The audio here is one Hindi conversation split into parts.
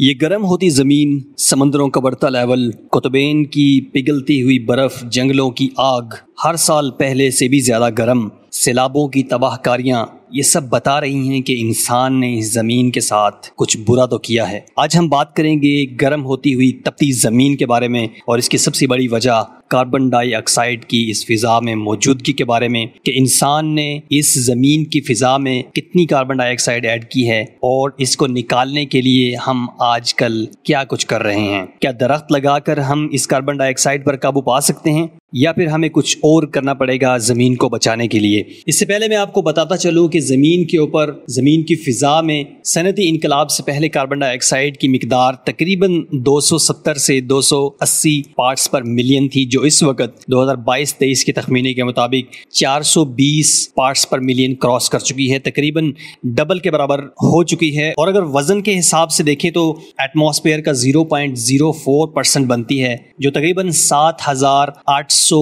ये गर्म होती ज़मीन समंदरों का बढ़ता लेवल कुतुबेन की पिघलती हुई बर्फ़ जंगलों की आग हर साल पहले से भी ज़्यादा गर्म सैलाबों की तबाहकारियाँ ये सब बता रही हैं कि इंसान ने इस ज़मीन के साथ कुछ बुरा तो किया है आज हम बात करेंगे गर्म होती हुई तपती ज़मीन के बारे में और इसकी सबसे बड़ी वजह कार्बन डाइऑक्साइड की इस फिजा में मौजूदगी के बारे में कि इंसान ने इस ज़मीन की फिजा में कितनी कार्बन डाइऑक्साइड ऐड की है और इसको निकालने के लिए हम आजकल क्या कुछ कर रहे हैं क्या दरख्त लगाकर हम इस कार्बन डाइऑक्साइड पर काबू पा सकते हैं या फिर हमें कुछ और करना पड़ेगा ज़मीन को बचाने के लिए इससे पहले मैं आपको बताता चलूँ कि ज़मीन के ऊपर ज़मीन की फ़िज़ा में सनती इनकलाब से पहले कार्बन डाइऑक्साइड की मकदार तकरीबन 270 से 280 पार्ट्स पर मिलियन थी जो जो इस वक्त 2022-23 के तखमीने के मुताबिक 420 पार्ट्स पर मिलियन क्रॉस कर चुकी है तकरीबन डबल के बराबर हो चुकी है और अगर वजन के हिसाब से देखें तो एटमोसफेयर का 0.04 परसेंट बनती है जो तकरीबन 7,800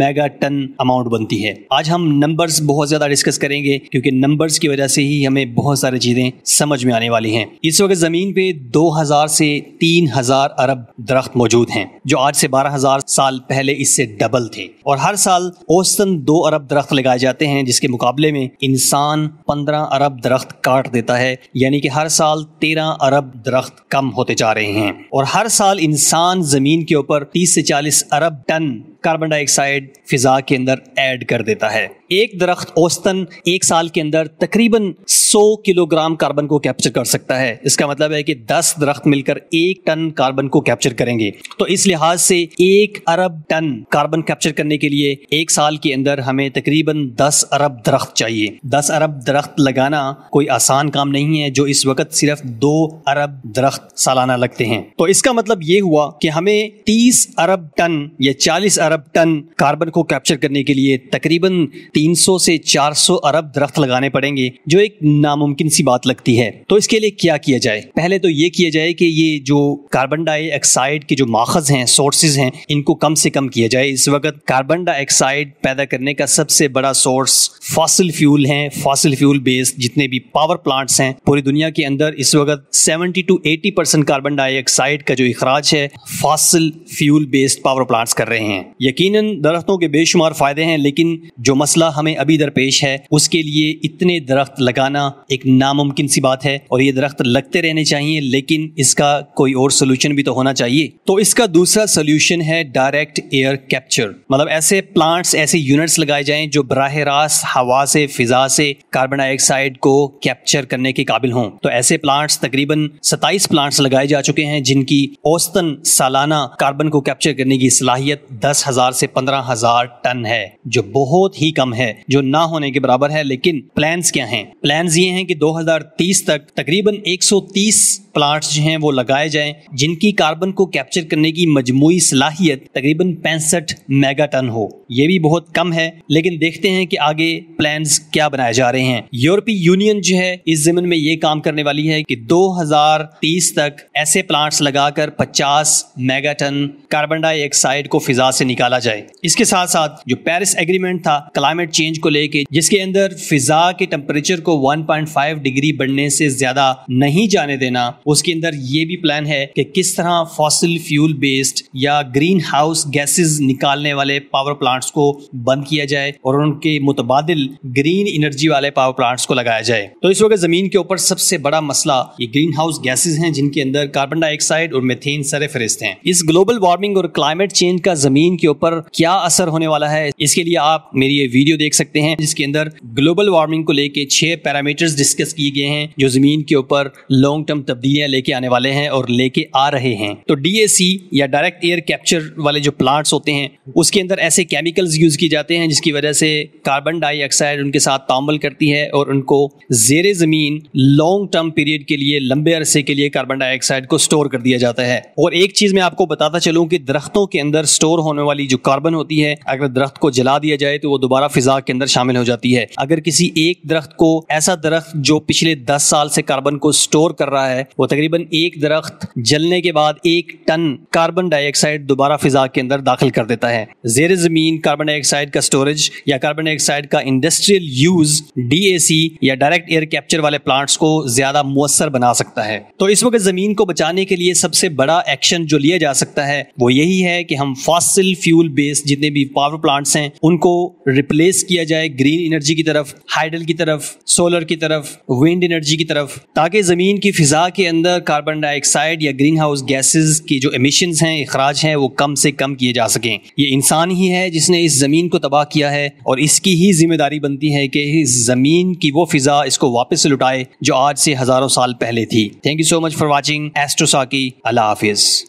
मेगा टन अमाउंट बनती है आज हम नंबर्स बहुत ज़्यादा डिस्कस करेंगे क्योंकि नंबर्स की वजह से ही हमें बहुत सारी चीज़ें समझ में आने वाली हैं इस वक्त ज़मीन पे 2,000 से 3,000 अरब दरख्त मौजूद हैं जो आज से 12,000 साल पहले इससे डबल थे और हर साल औसतन दो अरब दरख्त लगाए जाते हैं जिसके मुकाबले में इंसान पंद्रह अरब दरख्त काट देता है यानी कि हर साल तेरह अरब दरख्त कम होते जा रहे हैं और हर साल इंसान जमीन के ऊपर 30 से 40 अरब टन कार्बन डाइऑक्साइड फिजा के अंदर ऐड कर देता है एक दरख्त औसतन एक साल के अंदर तकरीबन 100 किलोग्राम कार्बन को कैप्चर कर सकता है इसका मतलब है कि 10 दरख्त मिलकर एक टन कार्बन को कैप्चर करेंगे तो इस लिहाज से एक अरब टन कार्बन कैप्चर करने के लिए एक साल के अंदर हमें तकरीबन 10 अरब दरख्त चाहिए 10 अरब दरख्त लगाना कोई आसान काम नहीं है जो इस वक्त सिर्फ दो अरब दरख्त सालाना लगते हैं तो इसका मतलब ये हुआ कि हमें तीस अरब टन या चालीस अरब टन कार्बन को कैप्चर करने के लिए तकरीबन 300 से 400 अरब दरख्त लगाने पड़ेंगे जो एक नामुमकिन सी बात लगती है तो इसके लिए क्या किया जाए पहले तो ये किया जाए कि ये जो कार्बन डाइऑक्साइड के जो माखज हैं सोर्सेज हैं इनको कम से कम किया जाए इस वक्त कार्बन डाइऑक्साइड पैदा करने का सबसे बड़ा सोर्स फॉसिल फ्यूल है फॉसिल फ्यूल बेस्ड जितने भी पावर प्लांट्स हैं पूरी दुनिया के अंदर इस वक्त 70 टू 80 परसेंट कार्बन डाइऑक्साइड का जो अखराज है fossil fuel based power plants कर रहे हैं यकीनन दरख्तों के बेशुमार फ़ायदे हैं लेकिन जो मसला हमें अभी दरपेश है उसके लिए इतने दरख्त लगाना एक नामुमकिन सी बात है और ये दरख्त लगते रहने चाहिए लेकिन इसका कोई और सोल्यूशन भी तो होना चाहिए तो इसका दूसरा सोल्यूशन है डायरेक्ट एयर कैप्चर मतलब ऐसे प्लांट्स ऐसे यूनिट्स लगाए जाए जो बरह रास्त हवा से फिजा से कार्बन डाइऑक्साइड को कैप्चर करने के काबिल हों तो ऐसे प्लांट्स तकरीबन सताइस प्लांट्स लगाए जा चुके हैं जिनकी औसतन सालाना कार्बन को कैप्चर करने की सलाहियत दस हजार से पंद्रह हजार टन है जो बहुत ही कम है जो ना होने के बराबर है लेकिन प्लान क्या है प्लान ये है कि 2030 तक तकरीबन 130 प्लांट्स जो हैं वो लगाए जाएं जिनकी कार्बन को कैप्चर करने की मजमू सलाहियत तकरीबन पैंसठ मेगा टन हो ये भी बहुत कम है लेकिन देखते हैं कि आगे प्लान क्या बनाए जा रहे हैं यूरोपीय यूनियन जो है इस जमीन में ये काम करने वाली है कि 2030 तक ऐसे प्लांट्स लगाकर 50 मेगा टन कार्बन डाइऑक्साइड को फिजा से निकाल निकाला जाए इसके साथ साथ जो पेरिस एग्रीमेंट था क्लाइमेट चेंज को लेके जिसके अंदर फिजा के टेम्परेचर को 1.5 डिग्री बढ़ने से ज्यादा नहीं जाने देना उसके अंदर ये भी प्लान है कि किस तरह फॉसिल फ्यूल बेस्ड या ग्रीन हाउस गैसेज निकालने वाले पावर प्लांट्स को बंद किया जाए और उनके मुतबादल ग्रीन एनर्जी वाले पावर प्लांट्स को लगाया जाए तो इस वक्त जमीन के ऊपर सबसे बड़ा मसला ये ग्रीन हाउस गैसेज है जिनके अंदर कार्बन डाइऑक्साइड और मेथेन सरे फरिस्त हैं इस ग्लोबल वार्मिंग और क्लाइमेट चेंज का जमीन के ऊपर क्या असर होने वाला है इसके लिए आप मेरी ये वीडियो देख सकते हैं जिसके अंदर ग्लोबल वार्मिंग को लेके छह पैरामीटर्स डिस्कस किए गए हैं जो जमीन के ऊपर लॉन्ग टर्म तब्दीलियां लेके आने वाले हैं और लेके आ रहे हैं तो डीएसी या डायरेक्ट एयर कैप्चर वाले जो प्लांट्स होते हैं उसके अंदर ऐसे केमिकल्स यूज किए जाते हैं जिसकी वजह से कार्बन डाइऑक्साइड उनके साथ तामल करती है और उनको जेर जमीन लॉन्ग टर्म पीरियड के लिए लंबे अरसे के लिए कार्बन डाइऑक्साइड को स्टोर कर दिया जाता है और एक चीज मैं आपको बताता चलूँ कि दरख्तों के अंदर स्टोर होने वाले वाली जो कार्बन होती है अगर दरख्त को जला दिया जाए तो वो दोबारा फिजा के अंदर शामिल हो जाती है अगर किसी एक दरख्त को ऐसा दरख्त जो पिछले दस साल से कार्बन को स्टोर कर रहा है वो तकरीबन एक दरख्त जलने के बाद एक टन कार्बन डाइऑक्साइड दोबारा फिजा के अंदर दाखिल कर देता है जेर जमीन कार्बन डाइऑक्साइड का स्टोरेज या कार्बन डाइऑक्साइड का इंडस्ट्रियल यूज डी या डायरेक्ट एयर कैप्चर वाले प्लांट्स को ज्यादा मुसर बना सकता है तो इस वक्त जमीन को बचाने के लिए सबसे बड़ा एक्शन जो लिया जा सकता है वो यही है कि हम फासिल फ्यूल बेस्ड जितने भी पावर प्लांट्स हैं उनको रिप्लेस किया जाए ग्रीन एनर्जी की तरफ हाइडल की तरफ सोलर की तरफ विंड एनर्जी की तरफ ताकि ज़मीन की फ़िज़ा के अंदर कार्बन डाइऑक्साइड या ग्रीन हाउस गैसेज की जो एमिशन हैं अखराज हैं वो कम से कम किए जा सकें ये इंसान ही है जिसने इस ज़मीन को तबाह किया है और इसकी ही जिम्मेदारी बनती है कि इस ज़मीन की वो फ़िज़ा इसको वापस लुटाए जो आज से हज़ारों साल पहले थी thank you so much for watching एस्ट्रोसाकी अल्लाह हाफिज़